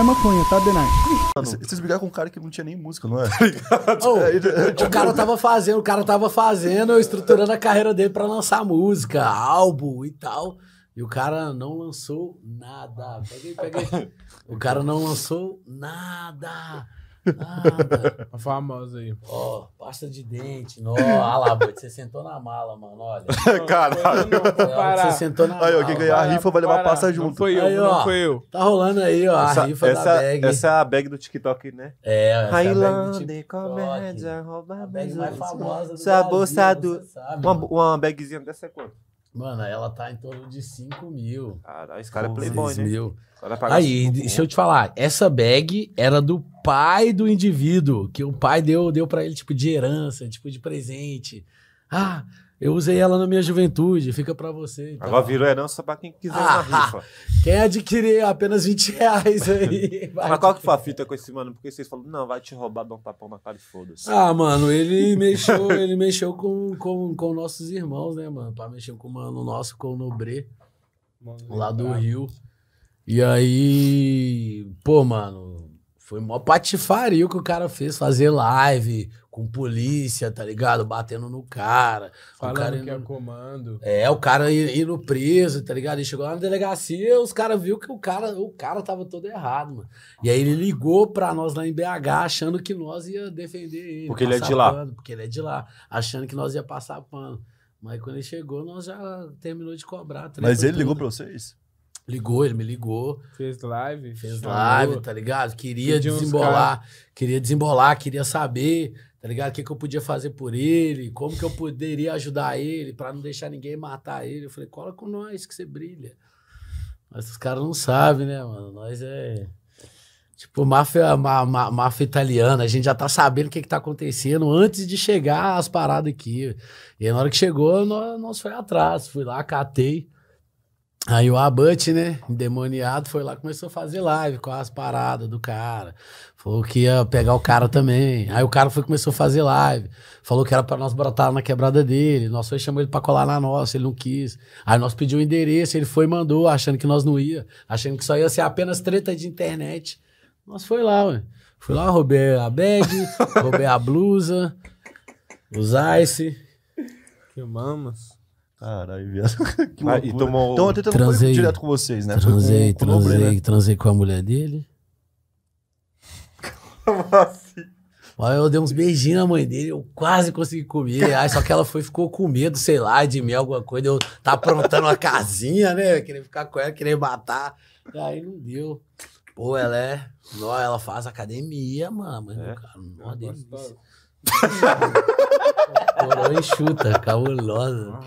é maconha, tá, Denai? Vocês brigaram com um cara que não tinha nem música, não é? oh, o cara tipo, tava fazendo, o cara tava fazendo, estruturando a carreira dele pra lançar música, álbum e tal. E o cara não lançou nada. Peguei, peguei. O cara não lançou nada. Nada. A famosa aí. Ó, oh, pasta de dente. Ó, ah você sentou na mala, mano. Olha. Caralho. Você sentou na aí, mala. Aí, quem ganhar a rifa vai levar passa pasta junto. Não foi eu, aí, ó, não foi eu. Tá rolando aí, ó, essa, a rifa essa, da bag. Essa é a bag do TikTok, né? É, essa do é comédia, rouba a bag mais famosa do Sua bolsa do... Uma, uma bagzinha dessa é quanto? Mano, ela tá em torno de 5 mil. Caralho, esse cara é playboy, né? Mil. Aí, deixa eu te falar, essa bag era do pai do indivíduo, que o pai deu, deu para ele, tipo, de herança, tipo, de presente. Ah, eu usei ela na minha juventude, fica para você. Então. Agora virou herança para quem quiser ah, na rifa. Quem adquirir apenas 20 reais aí. Mas qual que foi a fita com esse mano? Porque vocês falaram, não, vai te roubar, dar um tapão na cara e foda-se. Ah, mano, ele mexeu, ele mexeu com, com, com nossos irmãos, né, mano? Pra mexer com o mano nosso, com o Nobre, mano, lá do bravo. Rio. E aí, pô, mano, foi mó patifaria o que o cara fez, fazer live, com polícia, tá ligado? Batendo no cara. Falando o cara indo, que é comando. É, o cara indo preso, tá ligado? Ele chegou lá na delegacia, os caras viu que o cara, o cara tava todo errado, mano. E aí ele ligou pra nós lá em BH, achando que nós ia defender ele. Porque ele é de lá. porque ele é de lá, achando que nós ia passar pano. Mas quando ele chegou, nós já terminou de cobrar. Tá Mas ele ligou pra vocês? Ligou, ele me ligou. Fez live. Fez chamou, live, tá ligado? Queria desembolar, queria desembolar, queria saber tá ligado? O que, que eu podia fazer por ele, como que eu poderia ajudar ele para não deixar ninguém matar ele. Eu falei, cola com nós que você brilha. Mas os caras não sabem, né, mano? Nós é. Tipo, máfia, má, má, máfia italiana, a gente já tá sabendo o que, que tá acontecendo antes de chegar as paradas aqui. E na hora que chegou, nós, nós foi atrás. Fui lá, catei. Aí o Abut, né, endemoniado, foi lá começou a fazer live com as paradas do cara. Falou que ia pegar o cara também. Aí o cara foi começou a fazer live. Falou que era para nós brotar na quebrada dele. Nós foi chamou ele para colar na nossa, ele não quis. Aí nós pediu o endereço, ele foi e mandou, achando que nós não ia, achando que só ia ser apenas treta de internet. Nós foi lá, ué. Fui lá, roubei a bag, roubei a blusa, os ice. Que mamas. Caralho, viado. Ah, e tomou... Então até foi direto com vocês, né? Transei, com, com transei, né? transei com a mulher dele. Como assim? Aí eu dei uns beijinhos na mãe dele, eu quase consegui comer. Aí, só que ela foi, ficou com medo, sei lá, de mim, alguma coisa. Eu tava aprontando uma casinha, né? queria ficar com ela, queria matar. E aí não deu. Pô, ela é. Não, ela faz academia, mano. Mas é, cara, não é Coroa enxuta, cabulosa. Ah,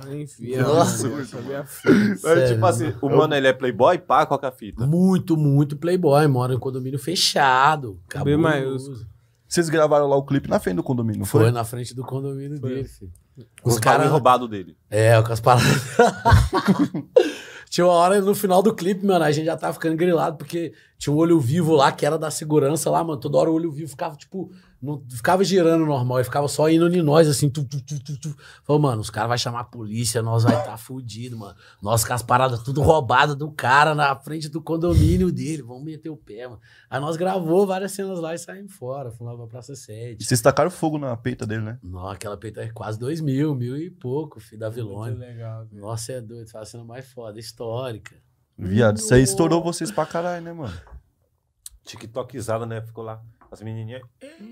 Nossa, é minha filha. tipo assim, o mano, ele é playboy? Pá, qual que é a fita? Muito, muito playboy. Mora em condomínio fechado. É Cabuloso. maiúsculo. Vocês gravaram lá o clipe na frente do condomínio, foi? Foi na frente do condomínio foi. dele, filho. Os, caras roubado dele. É, com as paradas. tinha uma hora no final do clipe, mano, a gente já tava ficando grilado, porque tinha um olho vivo lá, que era da segurança lá, mano. Toda hora o olho vivo ficava, tipo, não ficava girando normal, e ficava só indo de nós, assim, tu, tu, tu, tu, tu. Falei, mano, os caras vão chamar a polícia, nós vai estar tá fudido, mano. Nós com as paradas tudo roubado do cara na frente do condomínio dele, vamos meter o pé, mano. Aí nós gravou várias cenas lá e saímos fora, fomos lá pra Praça 7. E vocês tacaram fogo na peita dele, né? Não, aquela peita é quase dois mil, mil e pouco, filho da Vilone. legal, velho. Nossa, é doido, foi a cena mais foda, histórica. Viado, isso aí estourou vocês pra caralho, né, mano? TikTokizada, né? Ficou lá. As menininhas.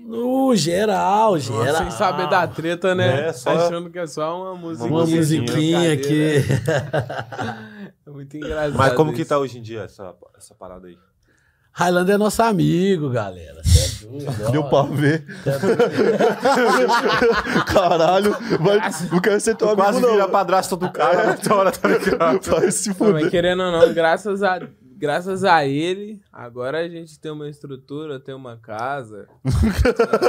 No geral, geral. sem saber da treta, né? É, só... Achando que é só uma musiquinha. Uma assim, musiquinha aqui. é muito engraçado. Mas como isso. que tá hoje em dia essa, essa parada aí? Highlander é nosso amigo, galera. Cê é doido, Deu pra ver. É Caralho, mas não quero ser teu amigo. Quase não. vira padrasto do cara. É, hora, tá ligado? Vai se fuder. Não, querendo ou não, graças a Deus graças a ele, agora a gente tem uma estrutura, tem uma casa.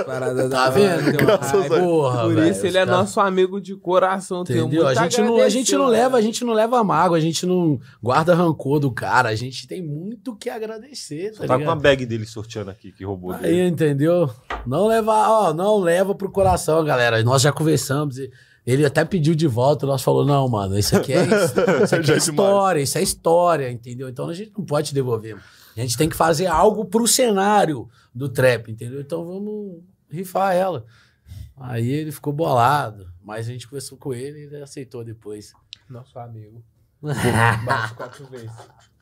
parada tá vendo? Porra, Por isso ele é nosso amigo de coração. Entendeu? a, gente não, a gente não leva, a gente não leva mágoa, a gente não guarda rancor do cara. A gente tem muito que agradecer. Tá, tá com a bag dele sorteando aqui, que roubou Aí, dele. entendeu? Não leva, ó, não leva pro coração, galera. Nós já conversamos e ele até pediu de volta, nós falou: não, mano, isso aqui é, isso aqui é, é história, isso é história, entendeu? Então a gente não pode te devolver. A gente tem que fazer algo pro cenário do trap, entendeu? Então vamos rifar ela. Aí ele ficou bolado, mas a gente conversou com ele e ele aceitou depois. Nosso amigo. Bate quatro vezes.